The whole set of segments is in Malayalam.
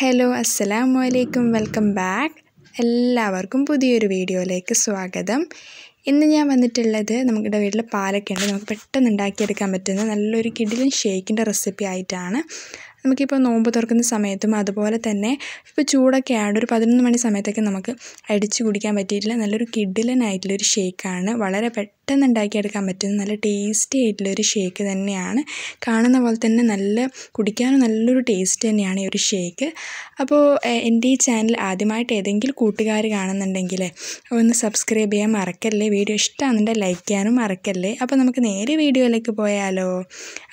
ഹലോ അസ്സലാമു അലൈക്കും വെൽക്കം ബാക്ക് എല്ലാവർക്കും പുതിയൊരു വീഡിയോയിലേക്ക് സ്വാഗതം ഇന്ന് ഞാൻ വന്നിട്ടുള്ളത് നമ്മുടെ വീട്ടിൽ പാലൊക്കെ ഉണ്ട് നമുക്ക് പെട്ടെന്ന് ഉണ്ടാക്കിയെടുക്കാൻ പറ്റുന്ന നല്ലൊരു കിഡിലും ഷേക്കിൻ്റെ റെസിപ്പി ആയിട്ടാണ് നമുക്കിപ്പോൾ നോമ്പ് തുറക്കുന്ന സമയത്തും അതുപോലെ തന്നെ ഇപ്പോൾ ചൂടൊക്കെയാണ് ഒരു പതിനൊന്ന് മണി സമയത്തൊക്കെ നമുക്ക് അടിച്ചു കുടിക്കാൻ പറ്റിയിട്ടില്ല നല്ലൊരു കിഡിലനായിട്ടുള്ളൊരു ഷേക്കാണ് വളരെ പെട്ടെന്ന് ഉണ്ടാക്കിയെടുക്കാൻ പറ്റുന്ന നല്ല ടേസ്റ്റി ആയിട്ടുള്ളൊരു ഒരു ഷേക്ക് തന്നെയാണ് കാണുന്ന പോലെ തന്നെ നല്ല കുടിക്കാനും നല്ലൊരു ടേസ്റ്റ് തന്നെയാണ് ഈ ഒരു ഷേക്ക് അപ്പോൾ എൻ്റെ ഈ ചാനൽ ആദ്യമായിട്ട് ഏതെങ്കിലും കൂട്ടുകാർ കാണുന്നുണ്ടെങ്കിൽ ഒന്ന് സബ്സ്ക്രൈബ് ചെയ്യാൻ മറക്കല്ലേ വീഡിയോ ഇഷ്ടമാണെന്നുണ്ടെങ്കിൽ ലൈക്ക് ചെയ്യാനും മറക്കല്ലേ അപ്പോൾ നമുക്ക് നേരെ വീഡിയോയിലേക്ക് പോയാലോ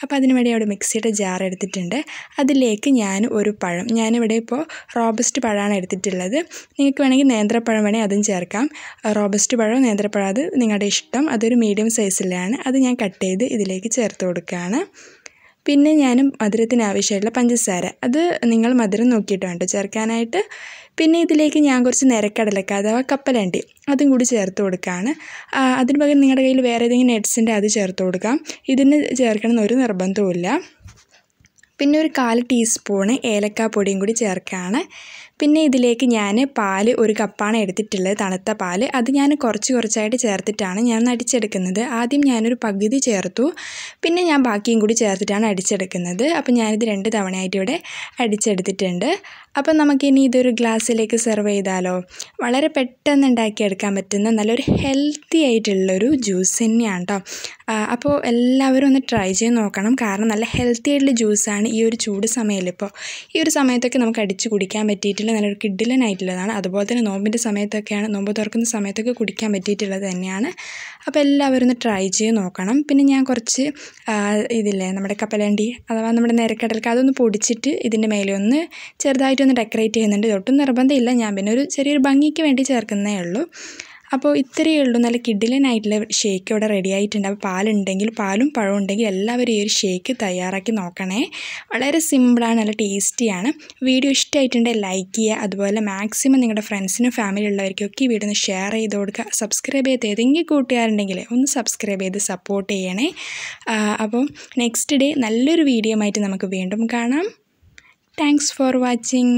അപ്പോൾ അതിനുവേണ്ടി അവിടെ മിക്സിയുടെ ജാർ എടുത്തിട്ടുണ്ട് അതിലേക്ക് ഞാൻ ഒരു പഴം ഞാനിവിടെ ഇപ്പോൾ റോബസ്റ്റ് പഴമാണ് എടുത്തിട്ടുള്ളത് നിങ്ങൾക്ക് വേണമെങ്കിൽ നേന്ത്രപ്പഴം വേണമെങ്കിൽ അതും ചേർക്കാം റോബസ്റ്റ് പഴം നേന്ത്രപ്പഴം അത് നിങ്ങളുടെ ഇഷ്ടം അതൊരു മീഡിയം സൈസിലാണ് അത് ഞാൻ കട്ട് ചെയ്ത് ഇതിലേക്ക് ചേർത്ത് കൊടുക്കുകയാണ് പിന്നെ ഞാനും മധുരത്തിന് ആവശ്യമായിട്ടുള്ള പഞ്ചസാര അത് നിങ്ങൾ മധുരം നോക്കിയിട്ട് വേണ്ട ചേർക്കാനായിട്ട് പിന്നെ ഇതിലേക്ക് ഞാൻ കുറച്ച് നിരക്കടലക്ക അഥവാ കപ്പലണ്ടി അതും കൂടി ചേർത്ത് കൊടുക്കുകയാണ് അതിന് പകരം നിങ്ങളുടെ കയ്യിൽ വേറെ ഏതെങ്കിലും നട്ട്സിൻ്റെ അത് ചേർത്ത് കൊടുക്കാം ഇതിന് ചേർക്കണമെന്ന് ഒരു നിർബന്ധവും പിന്നെ ഒരു കാൽ ടീസ്പൂണ് ഏലക്കാപ്പൊടിയും കൂടി ചേർക്കുകയാണ് പിന്നെ ഇതിലേക്ക് ഞാൻ പാൽ ഒരു കപ്പാണ് എടുത്തിട്ടുള്ളത് തണുത്ത പാൽ അത് ഞാൻ കുറച്ച് കുറച്ചായിട്ട് ചേർത്തിട്ടാണ് ഞാൻ അടിച്ചെടുക്കുന്നത് ആദ്യം ഞാനൊരു പകുതി ചേർത്തു പിന്നെ ഞാൻ ബാക്കിയും കൂടി ചേർത്തിട്ടാണ് അടിച്ചെടുക്കുന്നത് അപ്പോൾ ഞാനിത് രണ്ട് തവണയായിട്ട് ഇവിടെ അടിച്ചെടുത്തിട്ടുണ്ട് അപ്പം നമുക്കിനി ഇതൊരു ഗ്ലാസ്സിലേക്ക് സെർവ് ചെയ്താലോ വളരെ പെട്ടെന്ന് ഉണ്ടാക്കിയെടുക്കാൻ പറ്റുന്ന നല്ലൊരു ഹെൽത്തി ആയിട്ടുള്ളൊരു ജ്യൂസ് തന്നെയാണ് കേട്ടോ അപ്പോൾ എല്ലാവരും ഒന്ന് ട്രൈ ചെയ്ത് നോക്കണം കാരണം നല്ല ഹെൽത്തി ആയിട്ടുള്ള ജ്യൂസാണ് സാധനമാണ് ഈ ഒരു ചൂട് സമയമില്ല ഇപ്പോൾ ഈ ഒരു സമയത്തൊക്കെ നമുക്ക് അടിച്ച് കുടിക്കാൻ പറ്റിയിട്ടുള്ള നല്ലൊരു കിഡിലനായിട്ടുള്ളതാണ് അതുപോലെ തന്നെ നോമ്പിൻ്റെ സമയത്തൊക്കെയാണ് നോമ്പ് തുറക്കുന്ന സമയത്തൊക്കെ കുടിക്കാൻ പറ്റിയിട്ടുള്ളത് തന്നെയാണ് അപ്പോൾ എല്ലാവരും ഒന്ന് ട്രൈ ചെയ്ത് നോക്കണം പിന്നെ ഞാൻ കുറച്ച് ഇതില്ലേ നമ്മുടെ കപ്പലണ്ടി അഥവാ നമ്മുടെ നേരക്കടൽക്ക് അതൊന്ന് പൊടിച്ചിട്ട് ഇതിൻ്റെ മേലെ ഒന്ന് ചെറുതായിട്ടൊന്ന് ഡെക്കറേറ്റ് ചെയ്യുന്നുണ്ട് ഇതൊട്ടും നിർബന്ധമില്ല ഞാൻ പിന്നെ ഒരു ചെറിയൊരു ഭംഗിക്ക് വേണ്ടി ചേർക്കുന്നേ ഉള്ളൂ അപ്പോൾ ഇത്രയേ ഉള്ളൂ നല്ല കിഡിലനായിട്ടുള്ള ഷേക്ക് ഇവിടെ റെഡി ആയിട്ടുണ്ട് അപ്പോൾ പാലുണ്ടെങ്കിൽ പാലും പഴവും ഉണ്ടെങ്കിൽ എല്ലാവരും ഈ ഒരു ഷേക്ക് തയ്യാറാക്കി നോക്കണേ വളരെ സിമ്പിളാണ് നല്ല ടേസ്റ്റിയാണ് വീഡിയോ ഇഷ്ടമായിട്ടുണ്ടെങ്കിൽ ലൈക്ക് ചെയ്യുക അതുപോലെ മാക്സിമം നിങ്ങളുടെ ഫ്രണ്ട്സിനും ഫാമിലി ഉള്ളവർക്കും ഈ വീഡിയോ ഒന്ന് ഷെയർ ചെയ്ത് കൊടുക്കുക സബ്സ്ക്രൈബ് ചെയ്ത് ഏതെങ്കിലും കൂട്ടുകാരുണ്ടെങ്കിൽ ഒന്ന് സബ്സ്ക്രൈബ് ചെയ്ത് സപ്പോർട്ട് ചെയ്യണേ അപ്പോൾ നെക്സ്റ്റ് ഡേ നല്ലൊരു വീഡിയോ ആയിട്ട് നമുക്ക് വീണ്ടും കാണാം താങ്ക്സ് ഫോർ വാച്ചിങ്